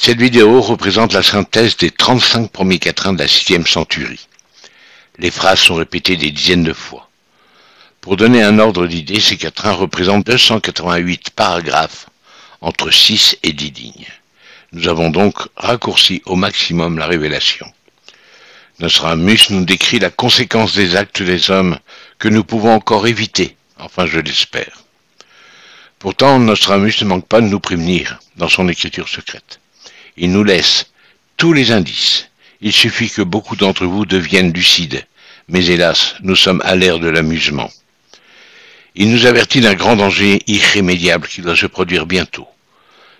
Cette vidéo représente la synthèse des 35 premiers quatrains de la sixième centurie. Les phrases sont répétées des dizaines de fois. Pour donner un ordre d'idée, ces quatrains représentent 288 paragraphes entre 6 et 10 lignes. Nous avons donc raccourci au maximum la révélation. Nostramus nous décrit la conséquence des actes des hommes que nous pouvons encore éviter, enfin je l'espère. Pourtant, Nostramus ne manque pas de nous prévenir dans son écriture secrète. Il nous laisse tous les indices. Il suffit que beaucoup d'entre vous deviennent lucides. Mais hélas, nous sommes à l'ère de l'amusement. Il nous avertit d'un grand danger irrémédiable qui doit se produire bientôt.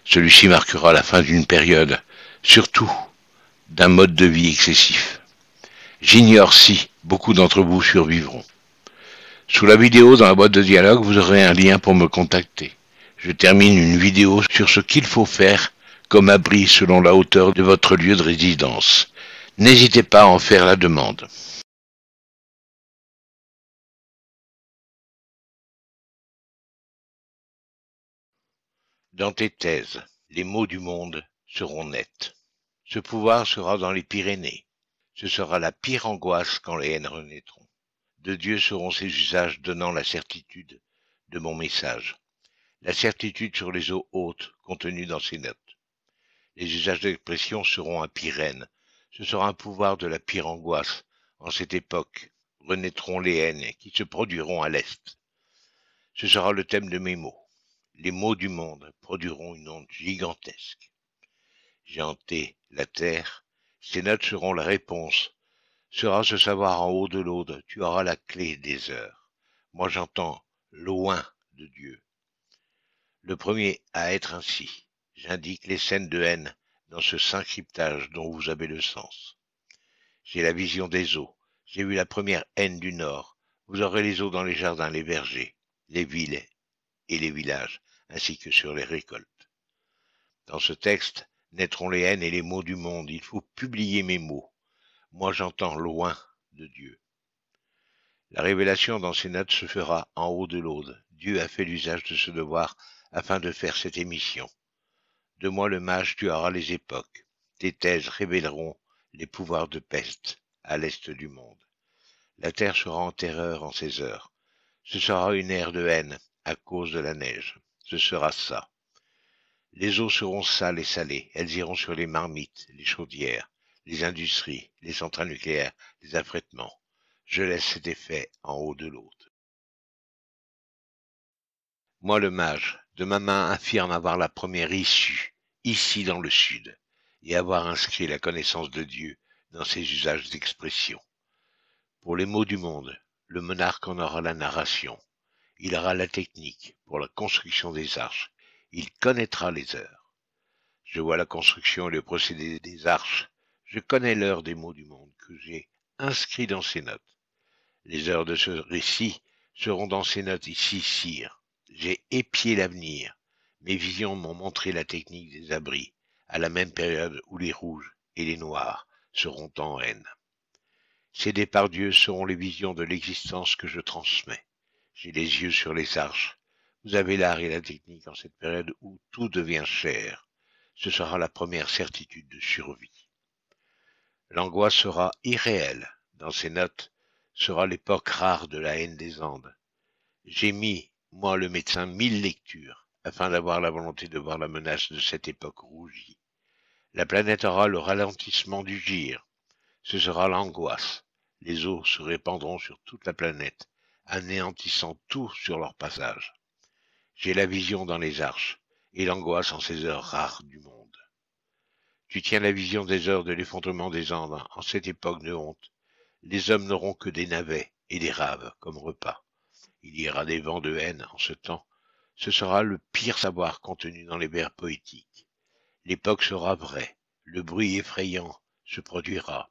Celui-ci marquera la fin d'une période, surtout d'un mode de vie excessif. J'ignore si beaucoup d'entre vous survivront. Sous la vidéo dans la boîte de dialogue, vous aurez un lien pour me contacter. Je termine une vidéo sur ce qu'il faut faire comme abri selon la hauteur de votre lieu de résidence. N'hésitez pas à en faire la demande. Dans tes thèses, les mots du monde seront nets. Ce pouvoir sera dans les Pyrénées. Ce sera la pire angoisse quand les haines renaîtront. De Dieu seront ces usages donnant la certitude de mon message, la certitude sur les eaux hautes contenues dans ces notes les usages d'expression seront un pyrène. Ce sera un pouvoir de la pire angoisse. En cette époque, renaîtront les haines qui se produiront à l'Est. Ce sera le thème de mes mots. Les mots du monde produiront une onde gigantesque. J'ai hanté la terre, ces notes seront la réponse. Sera ce savoir en haut de l'aude, tu auras la clé des heures. Moi j'entends loin de Dieu. Le premier à être ainsi, J'indique les scènes de haine dans ce saint cryptage dont vous avez le sens. J'ai la vision des eaux. J'ai vu la première haine du Nord. Vous aurez les eaux dans les jardins, les vergers, les villes et les villages, ainsi que sur les récoltes. Dans ce texte naîtront les haines et les maux du monde. Il faut publier mes mots. Moi j'entends loin de Dieu. La révélation dans ces notes se fera en haut de l'Aude. Dieu a fait l'usage de ce devoir afin de faire cette émission de moi le mage auras les époques. Tes thèses révéleront les pouvoirs de peste à l'est du monde. La terre sera en terreur en ces heures. Ce sera une ère de haine à cause de la neige. Ce sera ça. Les eaux seront sales et salées. Elles iront sur les marmites, les chaudières, les industries, les centrales nucléaires, les affrètements. Je laisse cet effet en haut de l'autre. Moi le mage, de ma main affirme avoir la première issue, ici dans le Sud, et avoir inscrit la connaissance de Dieu dans ses usages d'expression. Pour les mots du monde, le monarque en aura la narration, il aura la technique pour la construction des arches, il connaîtra les heures. Je vois la construction et le procédé des arches, je connais l'heure des mots du monde que j'ai inscrit dans ces notes. Les heures de ce récit seront dans ces notes ici, sire, j'ai épié l'avenir. Mes visions m'ont montré la technique des abris, à la même période où les rouges et les noirs seront en haine. Ces départs Dieu seront les visions de l'existence que je transmets. J'ai les yeux sur les arches. Vous avez l'art et la technique en cette période où tout devient cher. Ce sera la première certitude de survie. L'angoisse sera irréelle. Dans ces notes sera l'époque rare de la haine des Andes. J'ai mis moi le médecin, mille lectures, afin d'avoir la volonté de voir la menace de cette époque rougie. La planète aura le ralentissement du gire. Ce sera l'angoisse. Les eaux se répandront sur toute la planète, anéantissant tout sur leur passage. J'ai la vision dans les arches, et l'angoisse en ces heures rares du monde. Tu tiens la vision des heures de l'effondrement des Andes en cette époque de honte. Les hommes n'auront que des navets et des raves comme repas il y aura des vents de haine en ce temps. Ce sera le pire savoir contenu dans les vers poétiques. L'époque sera vraie, le bruit effrayant se produira.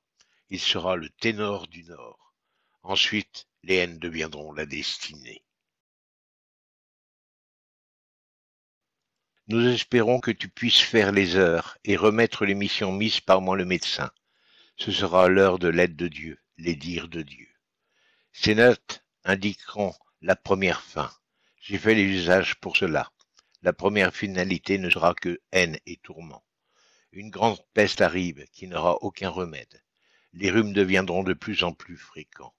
Il sera le ténor du Nord. Ensuite, les haines deviendront la destinée. Nous espérons que tu puisses faire les heures et remettre les missions mises par moi le médecin. Ce sera l'heure de l'aide de Dieu, les dires de Dieu. Ces notes indiqueront la première fin. J'ai fait les usages pour cela. La première finalité ne sera que haine et tourment. Une grande peste arrive qui n'aura aucun remède. Les rhumes deviendront de plus en plus fréquents.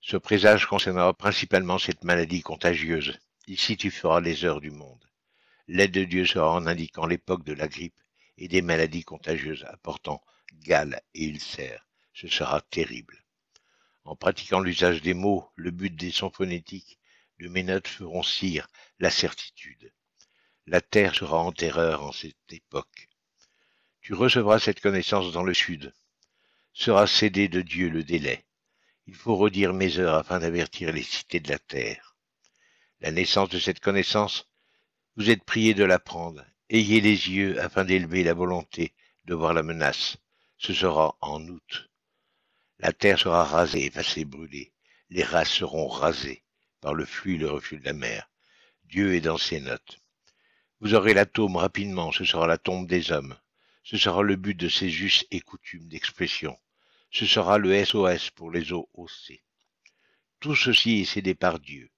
Ce présage concernera principalement cette maladie contagieuse. Ici tu feras les heures du monde. L'aide de Dieu sera en indiquant l'époque de la grippe et des maladies contagieuses apportant gale et ulcères. Ce sera terrible. En pratiquant l'usage des mots, le but des sons phonétiques de mes notes feront cire la certitude. La terre sera en terreur en cette époque. Tu recevras cette connaissance dans le sud. Sera cédé de Dieu le délai. Il faut redire mes heures afin d'avertir les cités de la terre. La naissance de cette connaissance, vous êtes priés de l'apprendre. Ayez les yeux afin d'élever la volonté de voir la menace. Ce sera en août. La terre sera rasée, effacée, brûlée. Les races seront rasées par le flux et le reflux de la mer. Dieu est dans ses notes. Vous aurez l'atome rapidement, ce sera la tombe des hommes. Ce sera le but de ces us et coutumes d'expression. Ce sera le SOS pour les eaux haussées. Tout ceci est cédé par Dieu.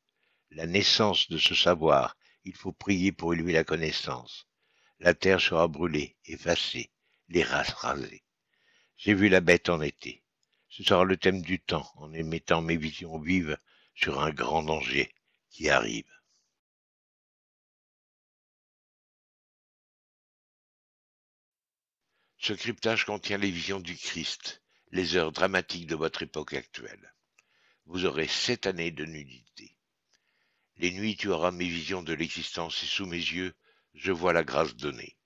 La naissance de ce savoir, il faut prier pour élever la connaissance. La terre sera brûlée, effacée, les races rasées. J'ai vu la bête en été. Ce sera le thème du temps, en émettant mes visions vives sur un grand danger qui arrive. Ce cryptage contient les visions du Christ, les heures dramatiques de votre époque actuelle. Vous aurez sept années de nudité. Les nuits, tu auras mes visions de l'existence et sous mes yeux, je vois la grâce donnée.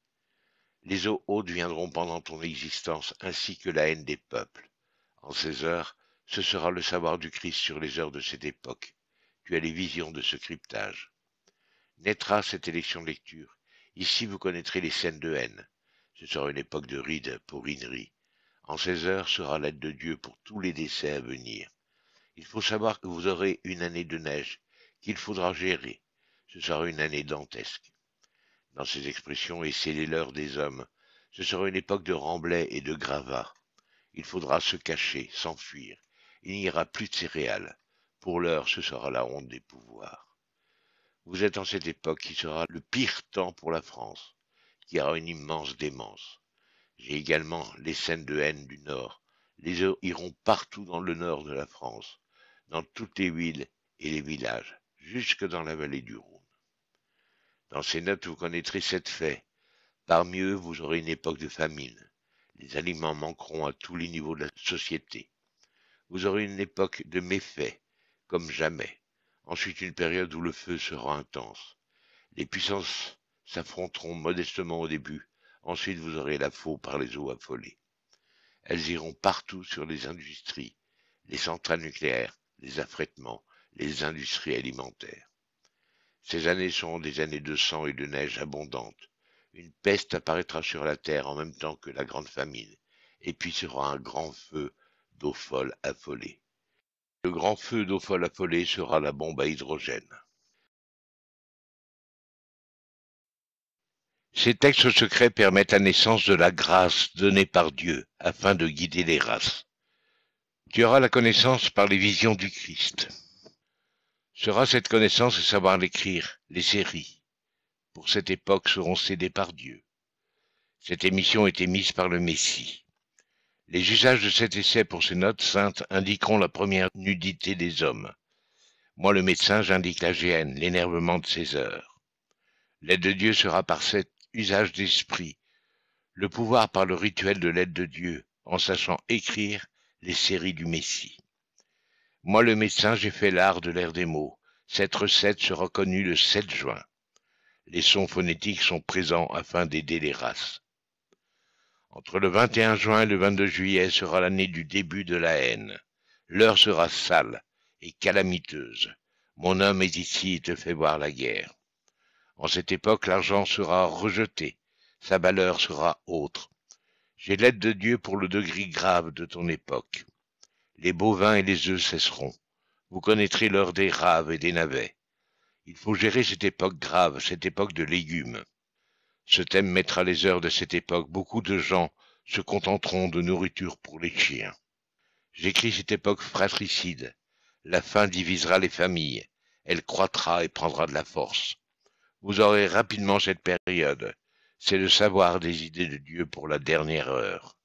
Les eaux hautes viendront pendant ton existence ainsi que la haine des peuples. En ces heures, ce sera le savoir du Christ sur les heures de cette époque. Tu as les visions de ce cryptage. Naîtra cette élection de lecture. Ici, vous connaîtrez les scènes de haine. Ce sera une époque de rides pour Inri. En ces heures sera l'aide de Dieu pour tous les décès à venir. Il faut savoir que vous aurez une année de neige qu'il faudra gérer. Ce sera une année dantesque. Dans ces expressions, et c'est l'heure des hommes. Ce sera une époque de remblais et de gravats. Il faudra se cacher, s'enfuir. Il n'y aura plus de céréales. Pour l'heure, ce sera la honte des pouvoirs. Vous êtes en cette époque qui sera le pire temps pour la France, qui aura une immense démence. J'ai également les scènes de haine du Nord. Les eaux iront partout dans le nord de la France, dans toutes les villes et les villages, jusque dans la vallée du Rhône. Dans ces notes, vous connaîtrez sept faits. Parmi eux, vous aurez une époque de famine, les aliments manqueront à tous les niveaux de la société. Vous aurez une époque de méfaits, comme jamais. Ensuite une période où le feu sera intense. Les puissances s'affronteront modestement au début, ensuite vous aurez la faux par les eaux affolées. Elles iront partout sur les industries, les centrales nucléaires, les affrètements, les industries alimentaires. Ces années seront des années de sang et de neige abondantes une peste apparaîtra sur la terre en même temps que la grande famine, et puis sera un grand feu d'eau folle affolée. Le grand feu d'eau folle affolée sera la bombe à hydrogène. Ces textes secrets permettent la naissance de la grâce donnée par Dieu afin de guider les races. Tu auras la connaissance par les visions du Christ. Sera cette connaissance et savoir l'écrire, les séries, pour cette époque seront cédés par Dieu. Cette émission est émise par le Messie. Les usages de cet essai pour ces notes saintes indiqueront la première nudité des hommes. Moi, le médecin, j'indique la gêne, l'énervement de ces heures. L'aide de Dieu sera par cet usage d'esprit, le pouvoir par le rituel de l'aide de Dieu, en sachant écrire les séries du Messie. Moi, le médecin, j'ai fait l'art de l'ère des mots. Cette recette sera connue le 7 juin les sons phonétiques sont présents afin d'aider les races. Entre le 21 juin et le 22 juillet sera l'année du début de la haine. L'heure sera sale et calamiteuse. Mon homme est ici et te fait voir la guerre. En cette époque, l'argent sera rejeté, sa valeur sera autre. J'ai l'aide de Dieu pour le degré grave de ton époque. Les bovins et les œufs cesseront. Vous connaîtrez l'heure des raves et des navets. Il faut gérer cette époque grave, cette époque de légumes. Ce thème mettra les heures de cette époque. Beaucoup de gens se contenteront de nourriture pour les chiens. J'écris cette époque fratricide. La faim divisera les familles. Elle croîtra et prendra de la force. Vous aurez rapidement cette période. C'est le savoir des idées de Dieu pour la dernière heure.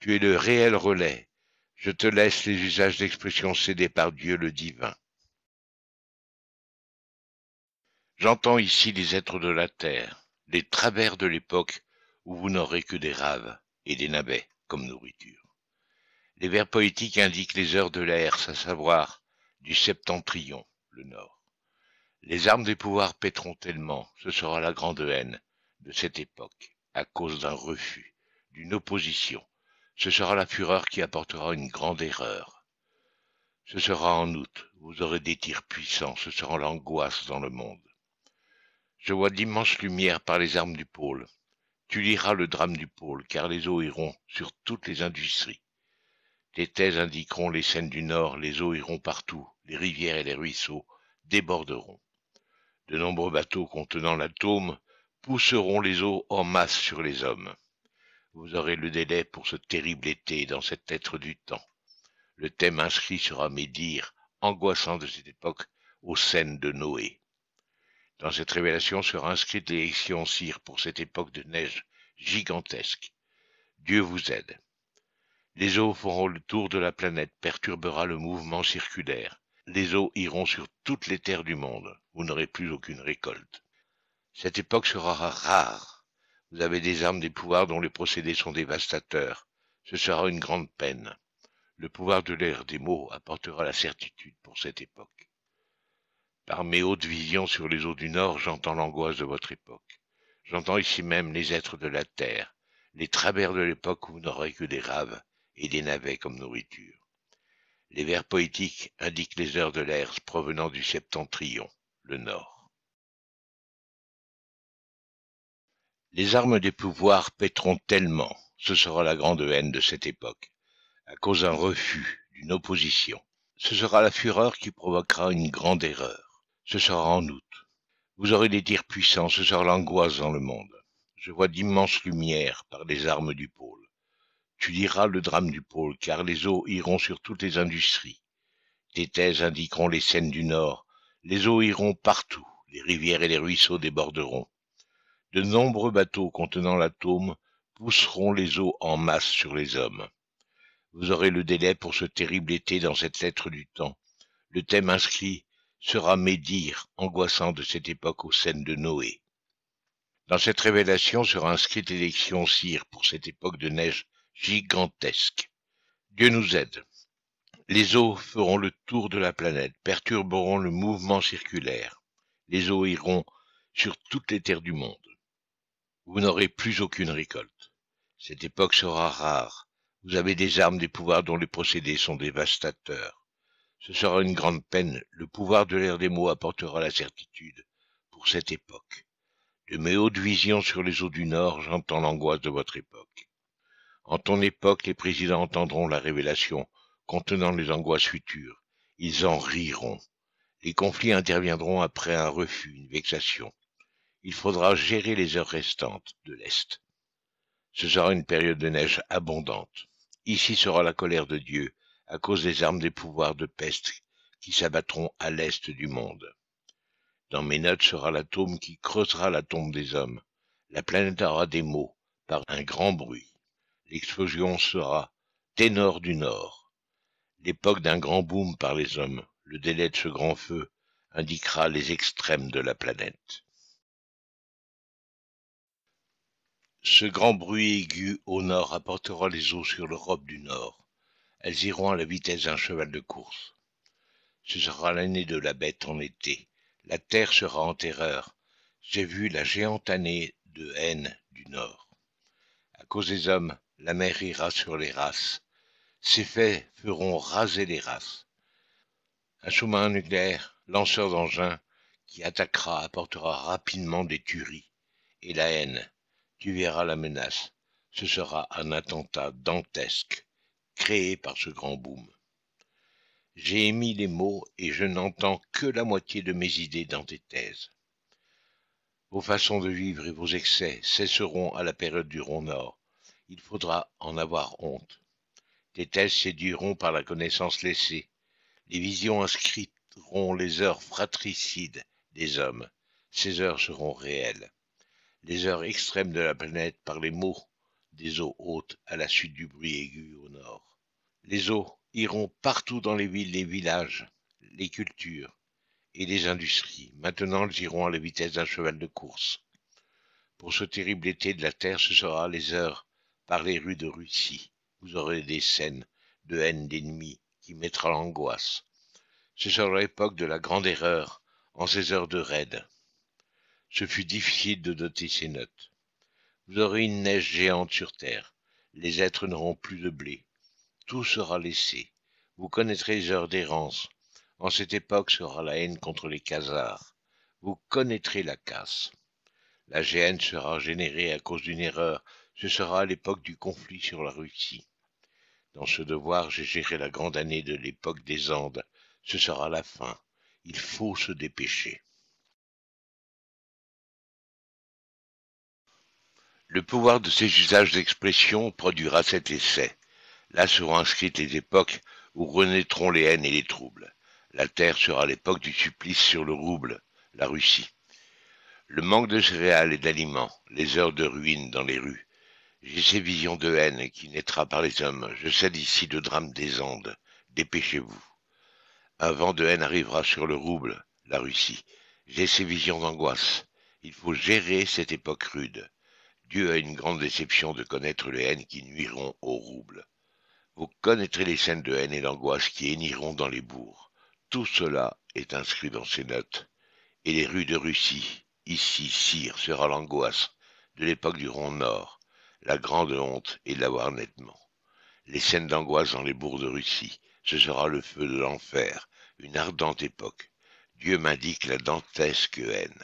Tu es le réel relais. Je te laisse les usages d'expression cédés par Dieu le divin. J'entends ici les êtres de la terre, les travers de l'époque où vous n'aurez que des raves et des nabets comme nourriture. Les vers poétiques indiquent les heures de l'air, à savoir du septentrion, le nord. Les armes des pouvoirs pétront tellement, ce sera la grande haine de cette époque, à cause d'un refus, d'une opposition. Ce sera la fureur qui apportera une grande erreur. Ce sera en août, vous aurez des tirs puissants, ce sera l'angoisse dans le monde. Je vois d'immenses lumières par les armes du pôle. Tu liras le drame du pôle, car les eaux iront sur toutes les industries. Tes thèses indiqueront les scènes du Nord, les eaux iront partout, les rivières et les ruisseaux déborderont. De nombreux bateaux contenant l'atome pousseront les eaux en masse sur les hommes. Vous aurez le délai pour ce terrible été dans cette être du temps. Le thème inscrit sera mes angoissant de cette époque, aux scènes de Noé. Dans cette révélation sera inscrite l'élection Cire pour cette époque de neige gigantesque. Dieu vous aide. Les eaux feront le tour de la planète, perturbera le mouvement circulaire. Les eaux iront sur toutes les terres du monde. Vous n'aurez plus aucune récolte. Cette époque sera rare. Vous avez des armes, des pouvoirs dont les procédés sont dévastateurs. Ce sera une grande peine. Le pouvoir de l'air des mots apportera la certitude pour cette époque. Par mes hautes visions sur les eaux du Nord, j'entends l'angoisse de votre époque. J'entends ici même les êtres de la terre, les travers de l'époque où vous n'aurez que des raves et des navets comme nourriture. Les vers poétiques indiquent les heures de l'herse provenant du septentrion, le Nord. Les armes des pouvoirs pétront tellement, ce sera la grande haine de cette époque, à cause d'un refus, d'une opposition. Ce sera la fureur qui provoquera une grande erreur. Ce sera en août. Vous aurez des tirs puissants, ce sera l'angoisse dans le monde. Je vois d'immenses lumières par les armes du pôle. Tu diras le drame du pôle, car les eaux iront sur toutes les industries. Tes thèses indiqueront les scènes du Nord. Les eaux iront partout, les rivières et les ruisseaux déborderont. De nombreux bateaux contenant l'atome pousseront les eaux en masse sur les hommes. Vous aurez le délai pour ce terrible été dans cette lettre du temps. Le thème inscrit sera Médire, angoissant de cette époque aux scènes de Noé. Dans cette révélation sera inscrite l'élection Cire pour cette époque de neige gigantesque. Dieu nous aide. Les eaux feront le tour de la planète, perturberont le mouvement circulaire. Les eaux iront sur toutes les terres du monde. Vous n'aurez plus aucune récolte. Cette époque sera rare. Vous avez des armes, des pouvoirs dont les procédés sont dévastateurs. Ce sera une grande peine, le pouvoir de l'air des mots apportera la certitude, pour cette époque. De mes hautes visions sur les eaux du Nord, j'entends l'angoisse de votre époque. En ton époque, les présidents entendront la révélation contenant les angoisses futures. Ils en riront. Les conflits interviendront après un refus, une vexation. Il faudra gérer les heures restantes de l'Est. Ce sera une période de neige abondante. Ici sera la colère de Dieu, à cause des armes des pouvoirs de peste qui s'abattront à l'est du monde. Dans mes notes sera l'atome qui creusera la tombe des hommes. La planète aura des mots par un grand bruit. L'explosion sera ténor du nord. L'époque d'un grand boom par les hommes, le délai de ce grand feu indiquera les extrêmes de la planète. Ce grand bruit aigu au nord apportera les eaux sur l'Europe du Nord. Elles iront à la vitesse d'un cheval de course. Ce sera l'année de la bête en été. La terre sera en terreur. J'ai vu la géante année de haine du Nord. À cause des hommes, la mer ira sur les races. Ces faits feront raser les races. Un sous-marin nucléaire, lanceur d'engins, qui attaquera apportera rapidement des tueries et la haine. Tu verras la menace. Ce sera un attentat dantesque créé par ce grand boom. J'ai émis les mots et je n'entends que la moitié de mes idées dans tes thèses. Vos façons de vivre et vos excès cesseront à la période du rond nord. Il faudra en avoir honte. Tes thèses séduiront par la connaissance laissée. Les visions inscriteront les heures fratricides des hommes. Ces heures seront réelles. Les heures extrêmes de la planète par les mots des eaux hautes à la suite du bruit aigu au nord. Les eaux iront partout dans les villes, les villages, les cultures et les industries. Maintenant, elles iront à la vitesse d'un cheval de course. Pour ce terrible été de la terre, ce sera les heures par les rues de Russie. Vous aurez des scènes de haine d'ennemis qui mettra l'angoisse. Ce sera l'époque de la grande erreur en ces heures de raid. Ce fut difficile de doter ces notes. Vous aurez une neige géante sur terre. Les êtres n'auront plus de blé. Tout sera laissé. Vous connaîtrez les heures d'errance. En cette époque sera la haine contre les Khazars. Vous connaîtrez la casse. La gêne sera générée à cause d'une erreur. Ce sera l'époque du conflit sur la Russie. Dans ce devoir, j'ai géré la grande année de l'époque des Andes. Ce sera la fin. Il faut se dépêcher. Le pouvoir de ces usages d'expression produira cet essai. Là seront inscrites les époques où renaîtront les haines et les troubles. La terre sera l'époque du supplice sur le rouble, la Russie. Le manque de céréales et d'aliments, les heures de ruines dans les rues. J'ai ces visions de haine qui naîtra par les hommes. Je cède ici le drame des Andes. Dépêchez-vous. Un vent de haine arrivera sur le rouble, la Russie. J'ai ces visions d'angoisse. Il faut gérer cette époque rude. Dieu a une grande déception de connaître les haines qui nuiront au rouble. Vous connaîtrez les scènes de haine et d'angoisse qui héniront dans les bourgs. Tout cela est inscrit dans ces notes. Et les rues de Russie, ici, sire, sera l'angoisse de l'époque du Rond Nord, la grande honte et de l'avoir nettement. Les scènes d'angoisse dans les bourgs de Russie, ce sera le feu de l'enfer, une ardente époque. Dieu m'indique la dantesque haine.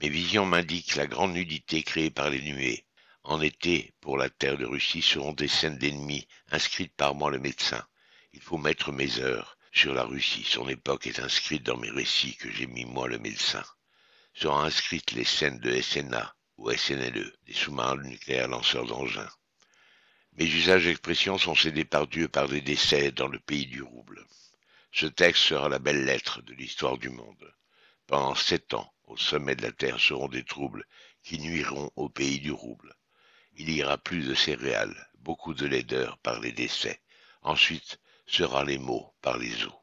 Mes visions m'indiquent la grande nudité créée par les nuées. En été, pour la terre de Russie, seront des scènes d'ennemis inscrites par moi le médecin. Il faut mettre mes heures sur la Russie. Son époque est inscrite dans mes récits que j'ai mis moi le médecin. Seront inscrites les scènes de SNA ou SNLE, des sous-marins nucléaires lanceurs d'engins. Mes usages et expressions sont cédés par Dieu par des décès dans le pays du rouble. Ce texte sera la belle lettre de l'histoire du monde. Pendant sept ans, au sommet de la Terre seront des troubles qui nuiront au pays du rouble. Il y aura plus de céréales, beaucoup de laideur par les décès. Ensuite sera les maux par les eaux.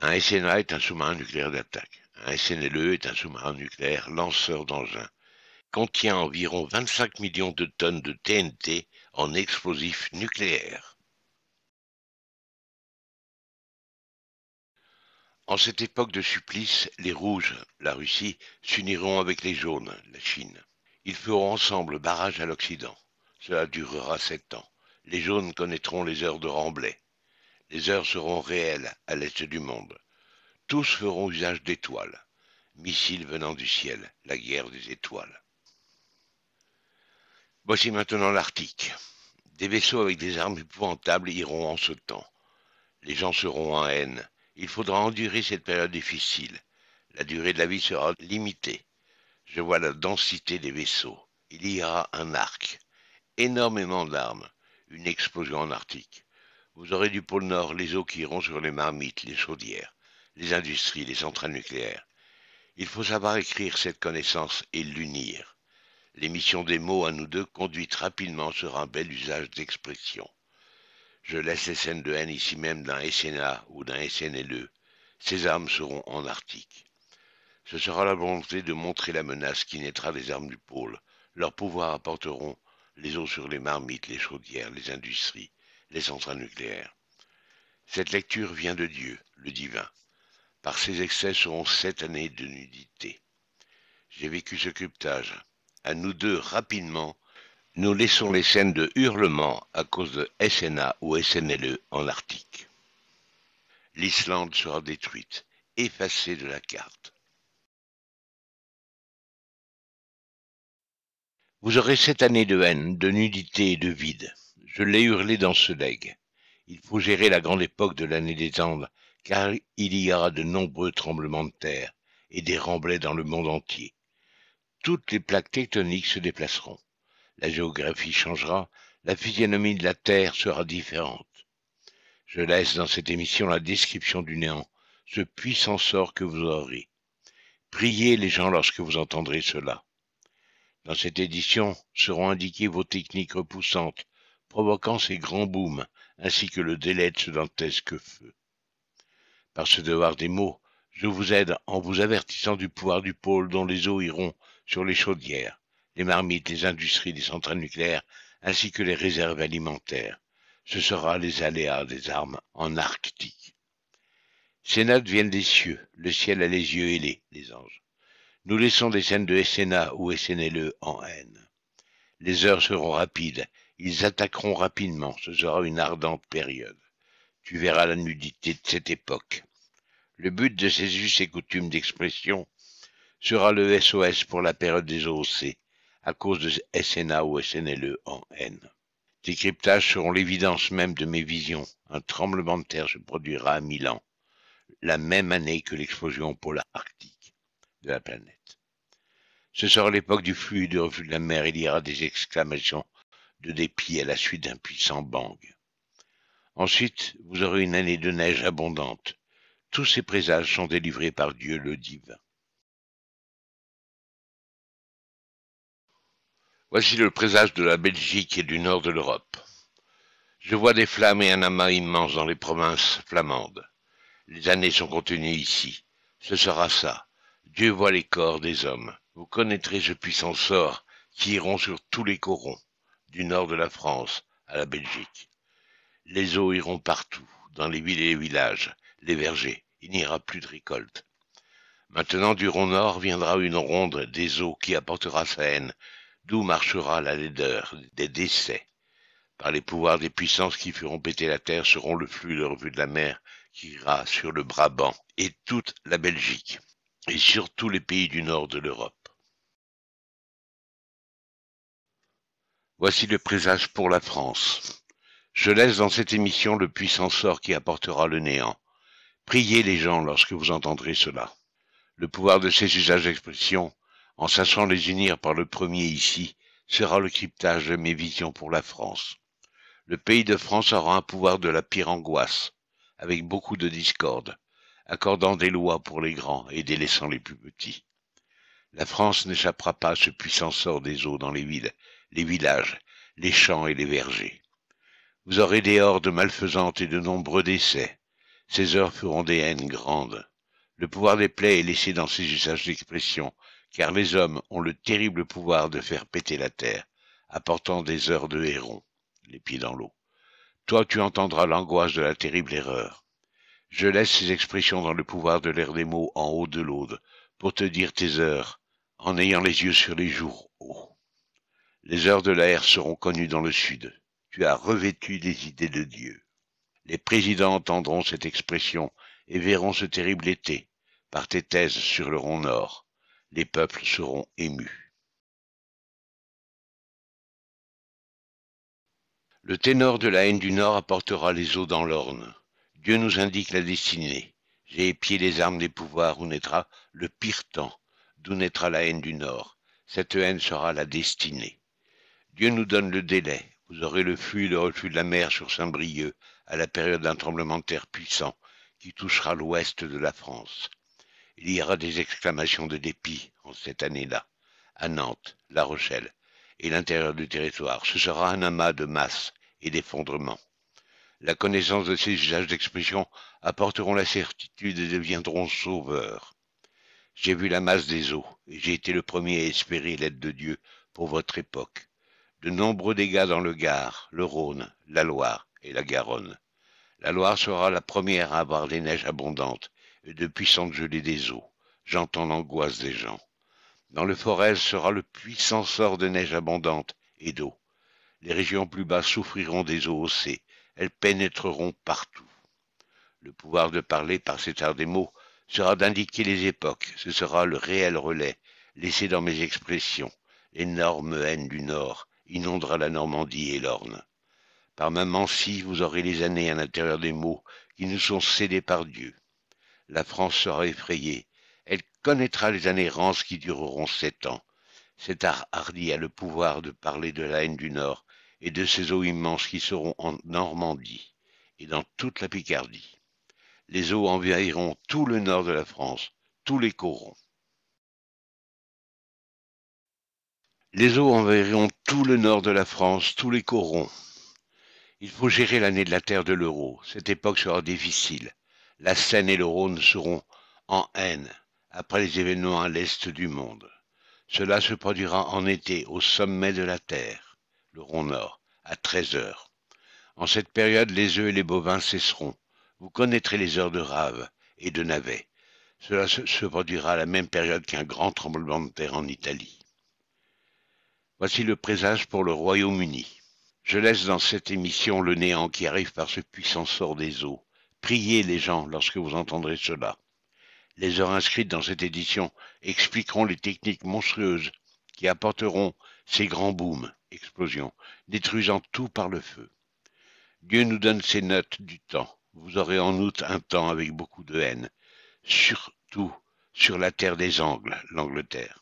Un SNA est un sous-marin nucléaire d'attaque. Un SNLE est un sous-marin nucléaire lanceur d'engins. Contient environ 25 millions de tonnes de TNT en explosifs nucléaires. En cette époque de supplice, les Rouges, la Russie, s'uniront avec les Jaunes, la Chine. Ils feront ensemble barrage à l'Occident. Cela durera sept ans. Les Jaunes connaîtront les heures de Remblai. Les heures seront réelles à l'est du monde. Tous feront usage d'étoiles. Missiles venant du ciel, la guerre des étoiles. Voici maintenant l'Arctique. Des vaisseaux avec des armes épouvantables iront en ce temps. Les gens seront en haine il faudra endurer cette période difficile. La durée de la vie sera limitée. Je vois la densité des vaisseaux. Il y aura un arc, énormément d'armes, une explosion en Arctique. Vous aurez du pôle Nord les eaux qui iront sur les marmites, les chaudières, les industries, les centrales nucléaires. Il faut savoir écrire cette connaissance et l'unir. L'émission des mots à nous deux conduit rapidement sur un bel usage d'expression. Je laisse les scènes de haine ici même d'un SNA ou d'un SNLE. Ces armes seront en Arctique. Ce sera la volonté de montrer la menace qui naîtra des armes du pôle. Leurs pouvoirs apporteront les eaux sur les marmites, les chaudières, les industries, les centrales nucléaires. Cette lecture vient de Dieu, le divin. Par ses excès seront sept années de nudité. J'ai vécu ce cryptage. À nous deux, rapidement, nous laissons les scènes de hurlements à cause de SNA ou SNLE en Arctique. L'Islande sera détruite, effacée de la carte. Vous aurez cette année de haine, de nudité et de vide. Je l'ai hurlé dans ce leg. Il faut gérer la grande époque de l'année des Andes, car il y aura de nombreux tremblements de terre et des remblais dans le monde entier. Toutes les plaques tectoniques se déplaceront la géographie changera, la physionomie de la Terre sera différente. Je laisse dans cette émission la description du néant, ce puissant sort que vous aurez. Priez les gens lorsque vous entendrez cela. Dans cette édition seront indiquées vos techniques repoussantes, provoquant ces grands booms, ainsi que le délai de ce dantesque feu. Par ce devoir des mots, je vous aide en vous avertissant du pouvoir du pôle dont les eaux iront sur les chaudières, les marmites, les industries, les centrales nucléaires, ainsi que les réserves alimentaires. Ce sera les aléas des armes en Arctique. Ces notes viennent des cieux, le ciel a les yeux ailés, les anges. Nous laissons des scènes de SNA ou essayez-le en haine. Les heures seront rapides, ils attaqueront rapidement, ce sera une ardente période. Tu verras la nudité de cette époque. Le but de ces us et coutumes d'expression sera le SOS pour la période des OOC, à cause de SNA ou SNLE en N. Des cryptages seront l'évidence même de mes visions. Un tremblement de terre se produira à Milan, la même année que l'explosion au pôle arctique de la planète. Ce sera l'époque du flux et du refus de la mer. Il y aura des exclamations de dépit à la suite d'un puissant bang. Ensuite, vous aurez une année de neige abondante. Tous ces présages sont délivrés par Dieu le divin. Voici le présage de la Belgique et du nord de l'Europe. Je vois des flammes et un amas immense dans les provinces flamandes. Les années sont contenues ici. Ce sera ça. Dieu voit les corps des hommes. Vous connaîtrez ce puissant sort qui iront sur tous les corons, du nord de la France à la Belgique. Les eaux iront partout, dans les villes et les villages, les vergers. Il n'y aura plus de récolte. Maintenant, du rond nord viendra une ronde des eaux qui apportera sa haine d'où marchera la laideur des décès. Par les pouvoirs des puissances qui feront péter la terre seront le flux de revue de la mer qui ira sur le Brabant et toute la Belgique, et sur tous les pays du nord de l'Europe. Voici le présage pour la France. Je laisse dans cette émission le puissant sort qui apportera le néant. Priez les gens lorsque vous entendrez cela. Le pouvoir de ces usages d'expression en sachant les unir par le premier ici, sera le cryptage de mes visions pour la France. Le pays de France aura un pouvoir de la pire angoisse, avec beaucoup de discorde, accordant des lois pour les grands et délaissant les plus petits. La France n'échappera pas à ce puissant sort des eaux dans les villes, les villages, les champs et les vergers. Vous aurez des hordes malfaisantes et de nombreux décès. Ces heures feront des haines grandes. Le pouvoir des plaies est laissé dans ces usages d'expression, car les hommes ont le terrible pouvoir de faire péter la terre, apportant des heures de héron, les pieds dans l'eau. Toi, tu entendras l'angoisse de la terrible erreur. Je laisse ces expressions dans le pouvoir de l'air des mots en haut de l'aude, pour te dire tes heures, en ayant les yeux sur les jours hauts. Les heures de l'air seront connues dans le sud. Tu as revêtu des idées de Dieu. Les présidents entendront cette expression et verront ce terrible été, par tes thèses sur le rond nord les peuples seront émus. Le ténor de la haine du Nord apportera les eaux dans l'orne. Dieu nous indique la destinée. J'ai épié les armes des pouvoirs où naîtra le pire temps, d'où naîtra la haine du Nord. Cette haine sera la destinée. Dieu nous donne le délai. Vous aurez le flux et le refus de la mer sur Saint-Brieuc à la période d'un tremblement de terre puissant qui touchera l'ouest de la France. Il y aura des exclamations de dépit en cette année-là, à Nantes, La Rochelle et l'intérieur du territoire. Ce sera un amas de masse et d'effondrement. La connaissance de ces usages d'expression apporteront la certitude et deviendront sauveurs. J'ai vu la masse des eaux, et j'ai été le premier à espérer l'aide de Dieu pour votre époque. De nombreux dégâts dans le Gard, le Rhône, la Loire et la Garonne. La Loire sera la première à avoir des neiges abondantes, de puissantes gelée des eaux. J'entends l'angoisse des gens. Dans le forêt sera le puissant sort de neige abondante et d'eau. Les régions plus basses souffriront des eaux haussées. Elles pénétreront partout. Le pouvoir de parler par cet art des mots sera d'indiquer les époques. Ce sera le réel relais, laissé dans mes expressions. L'énorme haine du Nord inondera la Normandie et l'Orne. Par ma si, vous aurez les années à l'intérieur des mots qui nous sont cédés par Dieu. La France sera effrayée. Elle connaîtra les rances qui dureront sept ans. Cet art hardi a le pouvoir de parler de la haine du Nord et de ces eaux immenses qui seront en Normandie et dans toute la Picardie. Les eaux envahiront tout le nord de la France, tous les corons. Les eaux envahiront tout le nord de la France, tous les corons. Il faut gérer l'année de la terre de l'euro. Cette époque sera difficile la Seine et le Rhône seront en haine après les événements à l'est du monde. Cela se produira en été au sommet de la Terre, le Rhône Nord, à 13 heures. En cette période, les œufs et les bovins cesseront. Vous connaîtrez les heures de rave et de navet. Cela se produira à la même période qu'un grand tremblement de terre en Italie. Voici le présage pour le Royaume-Uni. Je laisse dans cette émission le néant qui arrive par ce puissant sort des eaux Priez les gens lorsque vous entendrez cela. Les heures inscrites dans cette édition expliqueront les techniques monstrueuses qui apporteront ces grands booms, explosions, détruisant tout par le feu. Dieu nous donne ces notes du temps. Vous aurez en août un temps avec beaucoup de haine, surtout sur la terre des Angles, l'Angleterre.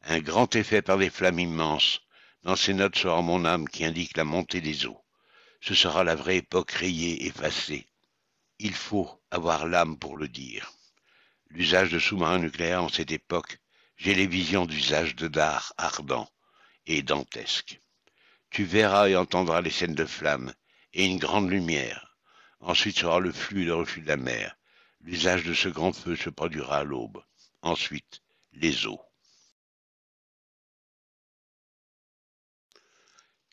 Un grand effet par des flammes immenses. Dans ces notes sera mon âme qui indique la montée des eaux. Ce sera la vraie époque rayée, effacée, il faut avoir l'âme pour le dire. L'usage de sous-marins nucléaires en cette époque, j'ai les visions d'usage de dards ardents et dantesques. Tu verras et entendras les scènes de flammes et une grande lumière. Ensuite sera le flux et le reflux de la mer. L'usage de ce grand feu se produira à l'aube. Ensuite, les eaux.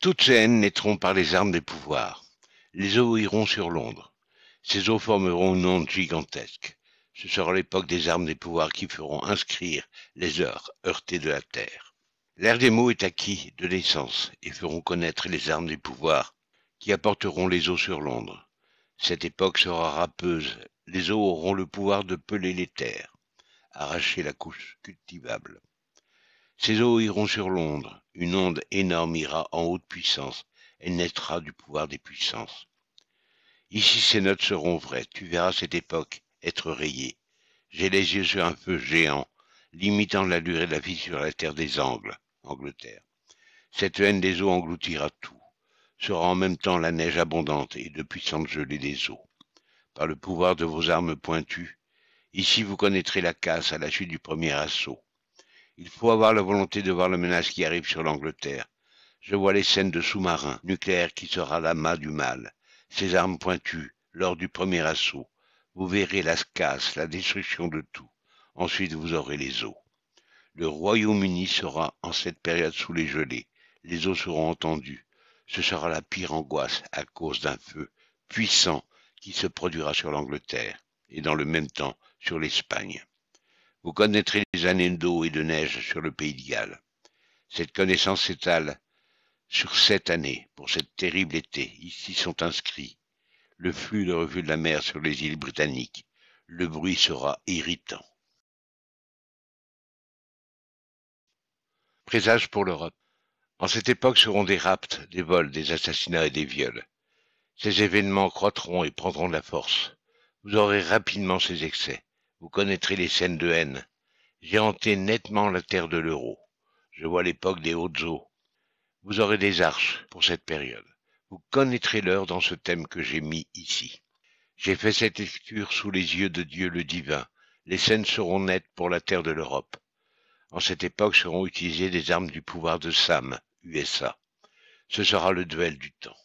Toutes ces haines naîtront par les armes des pouvoirs. Les eaux iront sur Londres. Ces eaux formeront une onde gigantesque. Ce sera l'époque des armes des pouvoirs qui feront inscrire les heures heurtées de la terre. L'ère des mots est acquis de naissance et feront connaître les armes des pouvoirs qui apporteront les eaux sur Londres. Cette époque sera râpeuse. Les eaux auront le pouvoir de peler les terres, arracher la couche cultivable. Ces eaux iront sur Londres. Une onde énorme ira en haute puissance. Elle naîtra du pouvoir des puissances. Ici ces notes seront vraies, tu verras cette époque être rayée. J'ai les yeux sur un feu géant, limitant la durée de la vie sur la terre des Angles, Angleterre. Cette haine des eaux engloutira tout, sera en même temps la neige abondante et de puissantes gelées des eaux. Par le pouvoir de vos armes pointues, ici vous connaîtrez la casse à la suite du premier assaut. Il faut avoir la volonté de voir la menace qui arrive sur l'Angleterre. Je vois les scènes de sous-marins nucléaires qui sera la l'amas du mal. Ces armes pointues, lors du premier assaut. Vous verrez la casse, la destruction de tout. Ensuite, vous aurez les eaux. Le Royaume-Uni sera en cette période sous les gelées. Les eaux seront entendues. Ce sera la pire angoisse à cause d'un feu puissant qui se produira sur l'Angleterre et dans le même temps sur l'Espagne. Vous connaîtrez les années d'eau et de neige sur le pays de Galles. Cette connaissance s'étale sur cette année, pour cette terrible été, ici sont inscrits le flux de revue de la mer sur les îles britanniques. Le bruit sera irritant. Présage pour l'Europe. En cette époque seront des raptes, des vols, des assassinats et des viols. Ces événements croîtront et prendront de la force. Vous aurez rapidement ces excès. Vous connaîtrez les scènes de haine. J'ai hanté nettement la terre de l'euro. Je vois l'époque des hautes eaux, vous aurez des arches pour cette période. Vous connaîtrez l'heure dans ce thème que j'ai mis ici. J'ai fait cette lecture sous les yeux de Dieu le divin. Les scènes seront nettes pour la terre de l'Europe. En cette époque seront utilisées des armes du pouvoir de Sam, USA. Ce sera le duel du temps.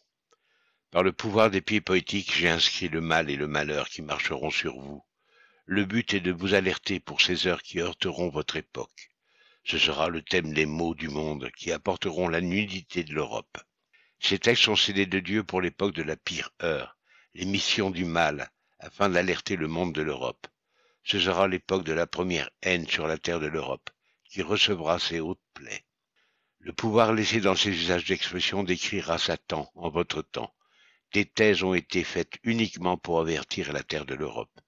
Par le pouvoir des pieds poétiques, j'ai inscrit le mal et le malheur qui marcheront sur vous. Le but est de vous alerter pour ces heures qui heurteront votre époque. Ce sera le thème des maux du monde qui apporteront la nudité de l'Europe. Ces textes sont cédés de Dieu pour l'époque de la pire heure, les missions du mal, afin d'alerter le monde de l'Europe. Ce sera l'époque de la première haine sur la terre de l'Europe, qui recevra ses hautes plaies. Le pouvoir laissé dans ces usages d'expression décrira Satan en votre temps. Des thèses ont été faites uniquement pour avertir la terre de l'Europe.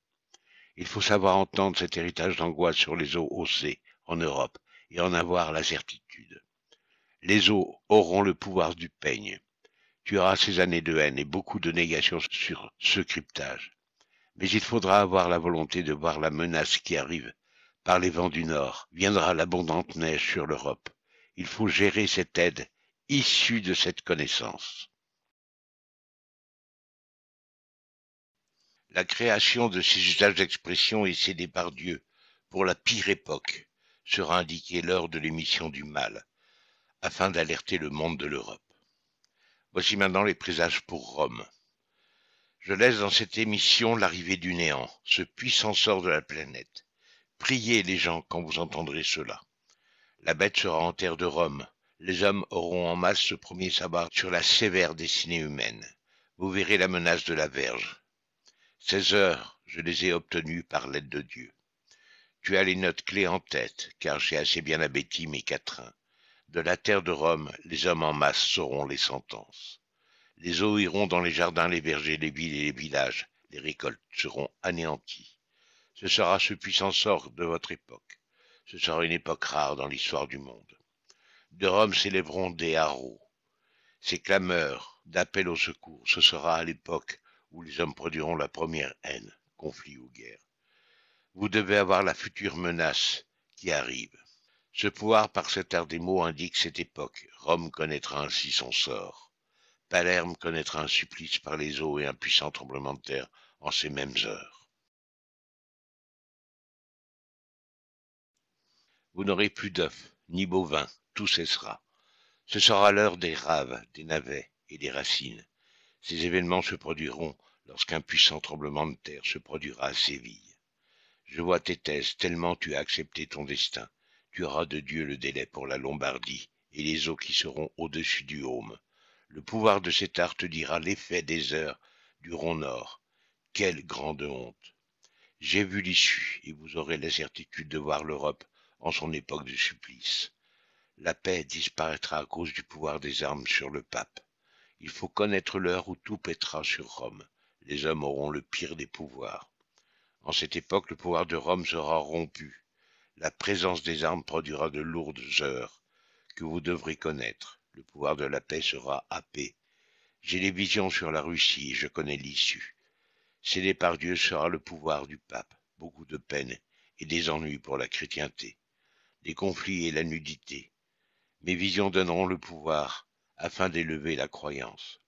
Il faut savoir entendre cet héritage d'angoisse sur les eaux haussées en Europe, et en avoir la certitude. Les eaux auront le pouvoir du peigne. Tu auras ces années de haine et beaucoup de négations sur ce cryptage. Mais il faudra avoir la volonté de voir la menace qui arrive. Par les vents du nord viendra l'abondante neige sur l'Europe. Il faut gérer cette aide issue de cette connaissance. La création de ces usages d'expression est cédée par Dieu pour la pire époque sera indiquée l'heure de l'émission du Mal, afin d'alerter le monde de l'Europe. Voici maintenant les présages pour Rome. Je laisse dans cette émission l'arrivée du néant, ce puissant sort de la planète. Priez les gens quand vous entendrez cela. La bête sera en terre de Rome. Les hommes auront en masse ce premier sabbat sur la sévère destinée humaine. Vous verrez la menace de la verge. Ces heures, je les ai obtenues par l'aide de Dieu. Tu as les notes clés en tête, car j'ai assez bien abéti mes quatrains. De la terre de Rome, les hommes en masse sauront les sentences. Les eaux iront dans les jardins, les vergers, les villes et les villages. Les récoltes seront anéanties. Ce sera ce puissant sort de votre époque. Ce sera une époque rare dans l'histoire du monde. De Rome s'élèveront des haros, ces clameurs d'appel au secours. Ce sera à l'époque où les hommes produiront la première haine, conflit ou guerre vous devez avoir la future menace qui arrive. Ce pouvoir par cet art des mots indique cette époque. Rome connaîtra ainsi son sort. Palerme connaîtra un supplice par les eaux et un puissant tremblement de terre en ces mêmes heures. Vous n'aurez plus d'œufs, ni bovins, tout cessera. Ce sera l'heure des raves, des navets et des racines. Ces événements se produiront lorsqu'un puissant tremblement de terre se produira à Séville. Je vois tes thèses tellement tu as accepté ton destin. Tu auras de Dieu le délai pour la Lombardie et les eaux qui seront au-dessus du Haume. Le pouvoir de cet art te dira l'effet des heures du rond nord. Quelle grande honte J'ai vu l'issue, et vous aurez la certitude de voir l'Europe en son époque de supplice. La paix disparaîtra à cause du pouvoir des armes sur le pape. Il faut connaître l'heure où tout pètera sur Rome. Les hommes auront le pire des pouvoirs. En cette époque, le pouvoir de Rome sera rompu. La présence des armes produira de lourdes heures que vous devrez connaître. Le pouvoir de la paix sera happé. J'ai des visions sur la Russie et je connais l'issue. Cédé par Dieu sera le pouvoir du pape. Beaucoup de peines et des ennuis pour la chrétienté, des conflits et la nudité. Mes visions donneront le pouvoir afin d'élever la croyance.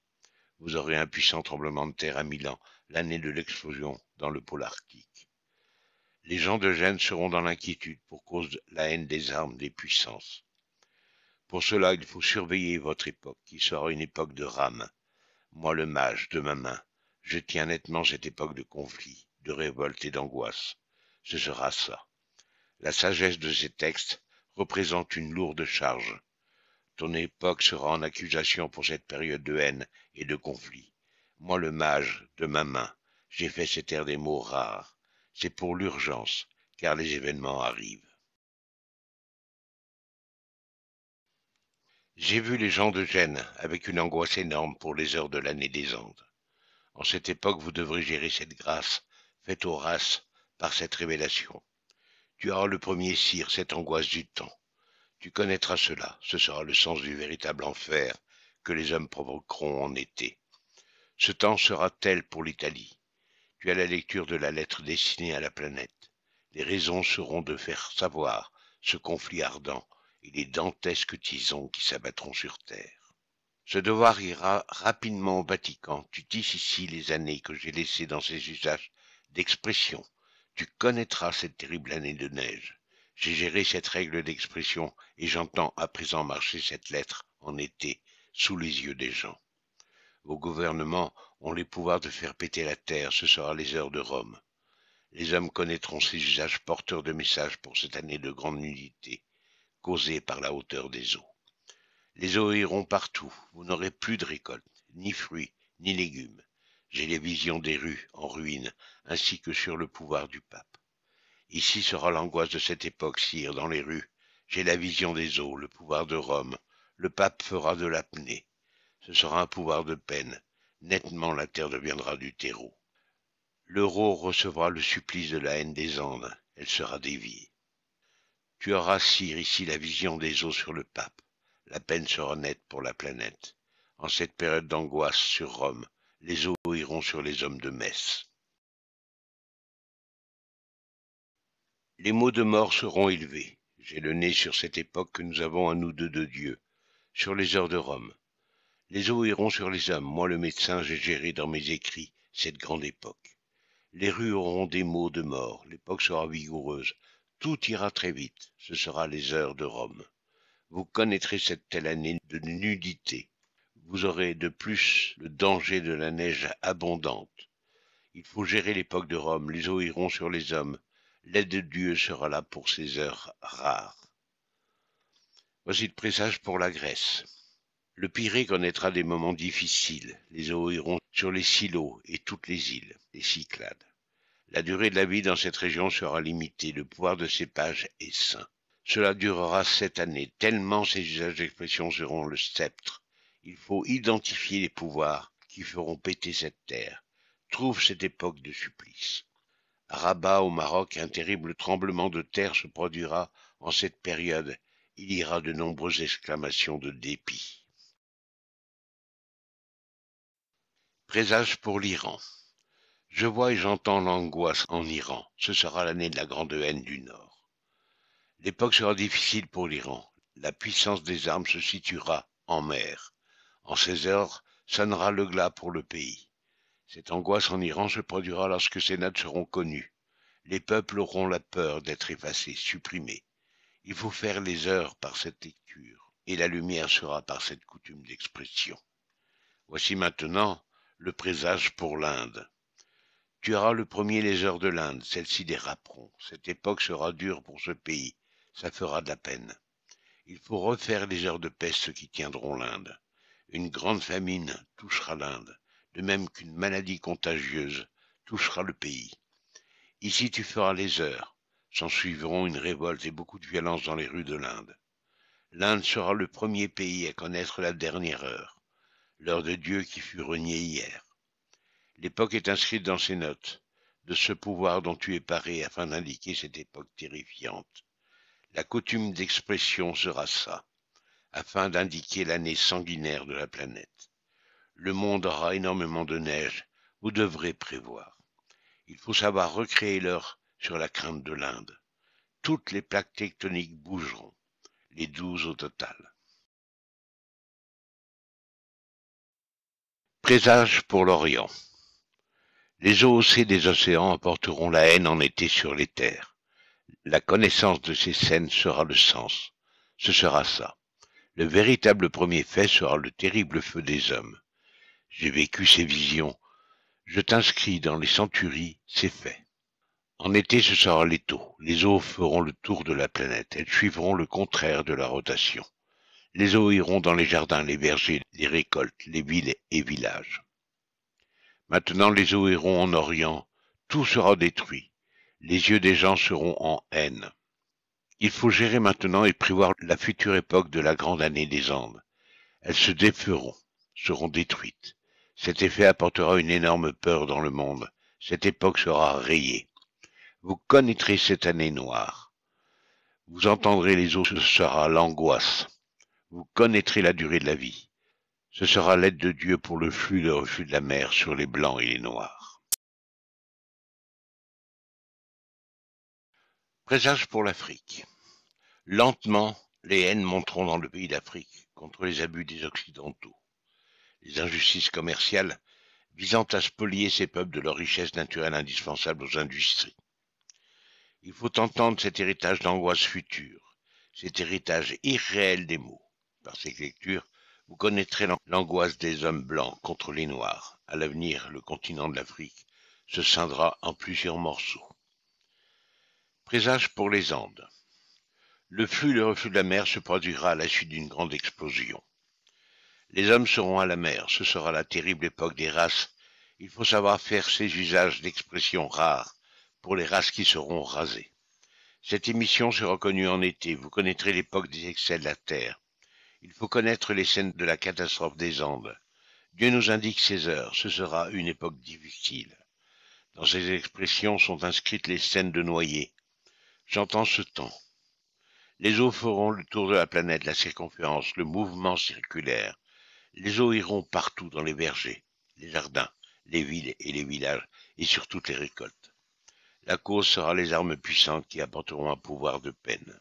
Vous aurez un puissant tremblement de terre à Milan, l'année de l'explosion dans le pôle arctique les gens de Gênes seront dans l'inquiétude pour cause de la haine des armes des puissances. Pour cela, il faut surveiller votre époque, qui sera une époque de rame. Moi, le mage, de ma main, je tiens nettement cette époque de conflit, de révolte et d'angoisse. Ce sera ça. La sagesse de ces textes représente une lourde charge. Ton époque sera en accusation pour cette période de haine et de conflit. Moi, le mage, de ma main, j'ai fait cet air des mots rares c'est pour l'urgence, car les événements arrivent. J'ai vu les gens de Gênes avec une angoisse énorme pour les heures de l'année des Andes. En cette époque, vous devrez gérer cette grâce faite aux races par cette révélation. Tu auras le premier cire, cette angoisse du temps. Tu connaîtras cela, ce sera le sens du véritable enfer que les hommes provoqueront en été. Ce temps sera tel pour l'Italie. Tu as la lecture de la lettre destinée à la planète. Les raisons seront de faire savoir ce conflit ardent et les dantesques tisons qui s'abattront sur Terre. Ce devoir ira rapidement au Vatican. Tu tisses ici les années que j'ai laissées dans ces usages d'expression. Tu connaîtras cette terrible année de neige. J'ai géré cette règle d'expression et j'entends à présent marcher cette lettre en été sous les yeux des gens. Au gouvernements ont les pouvoirs de faire péter la terre, ce sera les heures de Rome. Les hommes connaîtront ces usages porteurs de messages pour cette année de grande nudité, causée par la hauteur des eaux. Les eaux iront partout, vous n'aurez plus de récolte, ni fruits, ni légumes. J'ai les visions des rues en ruine, ainsi que sur le pouvoir du pape. Ici sera l'angoisse de cette époque, sire, dans les rues. J'ai la vision des eaux, le pouvoir de Rome. Le pape fera de l'apnée. Ce sera un pouvoir de peine, nettement la terre deviendra du terreau. L'euro recevra le supplice de la haine des Andes, elle sera déviée. Tu auras, sire, ici la vision des eaux sur le pape. La peine sera nette pour la planète. En cette période d'angoisse sur Rome, les eaux iront sur les hommes de Metz. Les mots de mort seront élevés. J'ai le nez sur cette époque que nous avons à nous deux de Dieu, sur les heures de Rome. Les eaux iront sur les hommes. Moi, le médecin, j'ai géré dans mes écrits cette grande époque. Les rues auront des mots de mort. L'époque sera vigoureuse. Tout ira très vite. Ce sera les heures de Rome. Vous connaîtrez cette telle année de nudité. Vous aurez de plus le danger de la neige abondante. Il faut gérer l'époque de Rome. Les eaux iront sur les hommes. L'aide de Dieu sera là pour ces heures rares. Voici le présage pour la Grèce. Le Pirée connaîtra des moments difficiles. Les eaux iront sur les silos et toutes les îles, les Cyclades. La durée de la vie dans cette région sera limitée. Le pouvoir de cépage est sain. Cela durera sept années, tellement ces usages d'expression seront le sceptre. Il faut identifier les pouvoirs qui feront péter cette terre. Trouve cette époque de supplice. Rabat, au Maroc, un terrible tremblement de terre se produira en cette période. Il y aura de nombreuses exclamations de dépit. Présage pour l'Iran. Je vois et j'entends l'angoisse en Iran. Ce sera l'année de la grande haine du Nord. L'époque sera difficile pour l'Iran. La puissance des armes se situera en mer. En ces heures sonnera le glas pour le pays. Cette angoisse en Iran se produira lorsque ces notes seront connues. Les peuples auront la peur d'être effacés, supprimés. Il faut faire les heures par cette lecture, et la lumière sera par cette coutume d'expression. Voici maintenant le présage pour l'Inde. Tu auras le premier les heures de l'Inde, celles-ci déraperont. Cette époque sera dure pour ce pays, ça fera de la peine. Il faut refaire les heures de peste qui tiendront l'Inde. Une grande famine touchera l'Inde, de même qu'une maladie contagieuse touchera le pays. Ici tu feras les heures, s'en suivront une révolte et beaucoup de violence dans les rues de l'Inde. L'Inde sera le premier pays à connaître la dernière heure l'heure de Dieu qui fut reniée hier. L'époque est inscrite dans ces notes, de ce pouvoir dont tu es paré afin d'indiquer cette époque terrifiante. La coutume d'expression sera ça, afin d'indiquer l'année sanguinaire de la planète. Le monde aura énormément de neige, vous devrez prévoir. Il faut savoir recréer l'heure sur la crainte de l'Inde. Toutes les plaques tectoniques bougeront, les douze au total. Présage pour l'Orient. Les eaux haussées des océans apporteront la haine en été sur les terres. La connaissance de ces scènes sera le sens. Ce sera ça. Le véritable premier fait sera le terrible feu des hommes. J'ai vécu ces visions. Je t'inscris dans les centuries, ces faits. En été, ce sera l'étau. Les eaux feront le tour de la planète. Elles suivront le contraire de la rotation. Les eaux iront dans les jardins, les vergers, les récoltes, les villes et villages. Maintenant les eaux iront en Orient, tout sera détruit, les yeux des gens seront en haine. Il faut gérer maintenant et prévoir la future époque de la grande année des Andes. Elles se déferont, seront détruites. Cet effet apportera une énorme peur dans le monde. Cette époque sera rayée. Vous connaîtrez cette année noire. Vous entendrez les eaux, ce sera l'angoisse vous connaîtrez la durée de la vie. Ce sera l'aide de Dieu pour le flux de refus de la mer sur les blancs et les noirs. Présage pour l'Afrique. Lentement, les haines monteront dans le pays d'Afrique contre les abus des Occidentaux, les injustices commerciales visant à spolier ces peuples de leurs richesses naturelles indispensables aux industries. Il faut entendre cet héritage d'angoisse future, cet héritage irréel des mots par ces lectures, vous connaîtrez l'angoisse des hommes blancs contre les noirs. À l'avenir, le continent de l'Afrique se scindra en plusieurs morceaux. Présage pour les Andes. Le flux et le reflux de la mer se produira à la suite d'une grande explosion. Les hommes seront à la mer, ce sera la terrible époque des races. Il faut savoir faire ces usages d'expressions rares pour les races qui seront rasées. Cette émission sera connue en été, vous connaîtrez l'époque des excès de la terre. Il faut connaître les scènes de la catastrophe des Andes. Dieu nous indique ces heures, ce sera une époque difficile. Dans ces expressions sont inscrites les scènes de noyer. J'entends ce temps. Les eaux feront le tour de la planète, la circonférence, le mouvement circulaire. Les eaux iront partout dans les vergers, les jardins, les villes et les villages, et sur toutes les récoltes. La cause sera les armes puissantes qui apporteront un pouvoir de peine.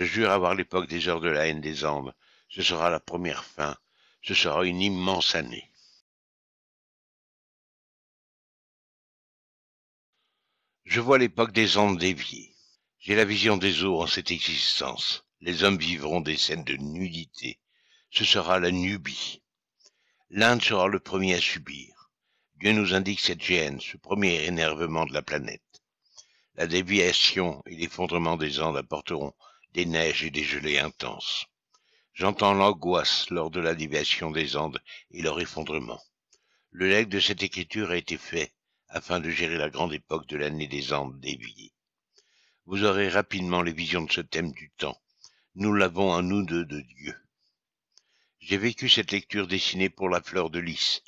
Je jure avoir l'époque des heures de la haine des Andes. Ce sera la première fin. Ce sera une immense année. Je vois l'époque des Andes déviée. J'ai la vision des eaux en cette existence. Les hommes vivront des scènes de nudité. Ce sera la nubie. L'Inde sera le premier à subir. Dieu nous indique cette gêne, ce premier énervement de la planète. La déviation et l'effondrement des Andes apporteront des neiges et des gelées intenses. J'entends l'angoisse lors de la déviation des Andes et leur effondrement. Le legs de cette écriture a été fait afin de gérer la grande époque de l'année des Andes déviées. Vous aurez rapidement les visions de ce thème du temps. Nous l'avons en nous deux de Dieu. J'ai vécu cette lecture dessinée pour la fleur de lys.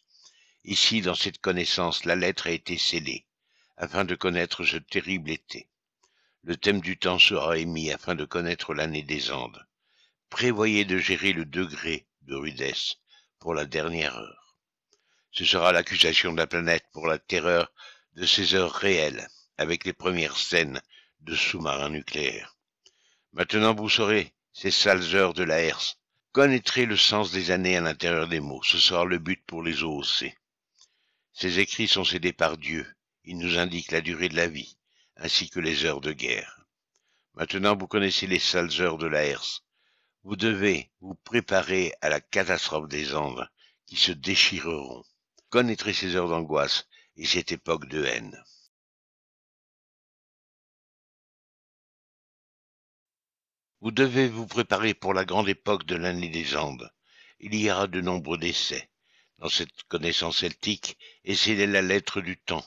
Ici, dans cette connaissance, la lettre a été scellée, afin de connaître ce terrible été. Le thème du temps sera émis afin de connaître l'année des Andes. Prévoyez de gérer le degré de rudesse pour la dernière heure. Ce sera l'accusation de la planète pour la terreur de ces heures réelles, avec les premières scènes de sous-marins nucléaires. Maintenant vous saurez ces sales heures de la herse. Connaîtrez le sens des années à l'intérieur des mots. Ce sera le but pour les OOC. Ces écrits sont cédés par Dieu. Ils nous indiquent la durée de la vie, ainsi que les heures de guerre. Maintenant vous connaissez les sales heures de la herse. Vous devez vous préparer à la catastrophe des Andes qui se déchireront. Connaîtrez ces heures d'angoisse et cette époque de haine. Vous devez vous préparer pour la grande époque de l'année des Andes. Il y aura de nombreux décès. Dans cette connaissance celtique, essayez la lettre du temps,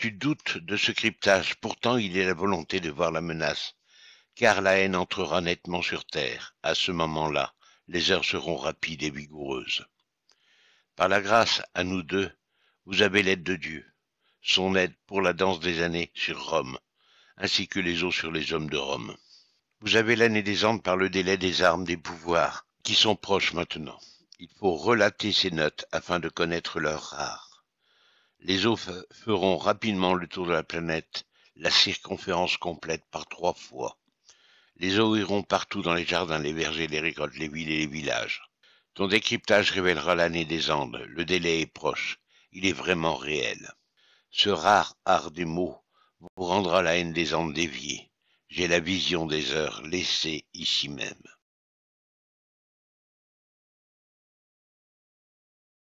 tu doutes de ce cryptage, pourtant il est la volonté de voir la menace, car la haine entrera nettement sur terre. À ce moment-là, les heures seront rapides et vigoureuses. Par la grâce à nous deux, vous avez l'aide de Dieu, son aide pour la danse des années sur Rome, ainsi que les eaux sur les hommes de Rome. Vous avez l'année des Andes par le délai des armes des pouvoirs, qui sont proches maintenant. Il faut relater ces notes afin de connaître leur rare. Les eaux feront rapidement le tour de la planète, la circonférence complète par trois fois. Les eaux iront partout dans les jardins, les vergers, les récoltes, les villes et les villages. Ton décryptage révélera l'année des Andes. Le délai est proche. Il est vraiment réel. Ce rare art des mots vous rendra la haine des Andes déviée. J'ai la vision des heures laissées ici même.